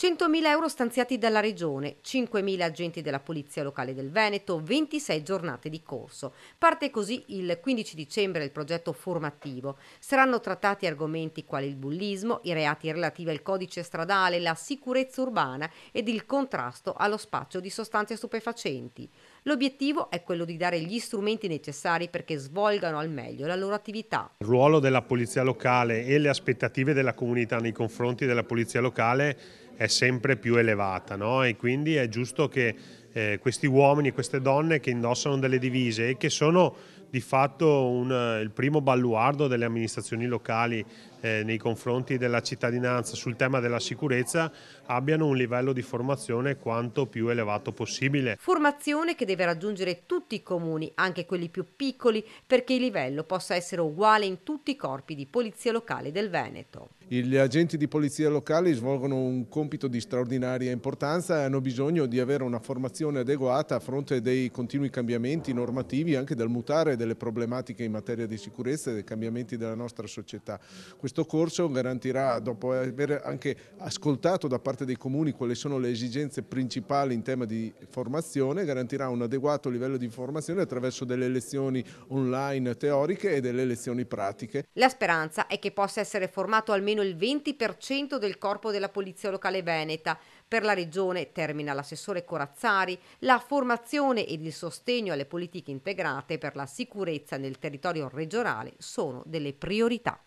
100.000 euro stanziati dalla Regione, 5.000 agenti della Polizia Locale del Veneto, 26 giornate di corso. Parte così il 15 dicembre il progetto formativo. Saranno trattati argomenti quali il bullismo, i reati relativi al codice stradale, la sicurezza urbana ed il contrasto allo spaccio di sostanze stupefacenti. L'obiettivo è quello di dare gli strumenti necessari perché svolgano al meglio la loro attività. Il ruolo della Polizia Locale e le aspettative della comunità nei confronti della Polizia Locale è sempre più elevata no? e quindi è giusto che eh, questi uomini e queste donne che indossano delle divise e che sono di fatto un, eh, il primo baluardo delle amministrazioni locali eh, nei confronti della cittadinanza sul tema della sicurezza abbiano un livello di formazione quanto più elevato possibile. Formazione che deve raggiungere tutti i comuni, anche quelli più piccoli, perché il livello possa essere uguale in tutti i corpi di polizia locale del Veneto. Gli agenti di polizia locale svolgono un compito di straordinaria importanza e hanno bisogno di avere una formazione adeguata a fronte dei continui cambiamenti normativi, anche dal mutare delle problematiche in materia di sicurezza e dei cambiamenti della nostra società. Questo corso garantirà, dopo aver anche ascoltato da parte dei comuni quali sono le esigenze principali in tema di formazione, garantirà un adeguato livello di formazione attraverso delle lezioni online teoriche e delle lezioni pratiche. La speranza è che possa essere formato almeno il 20% del corpo della Polizia Locale Veneta. Per la Regione, termina l'assessore Corazzari, la formazione ed il sostegno alle politiche integrate per la sicurezza sicurezza nel territorio regionale sono delle priorità.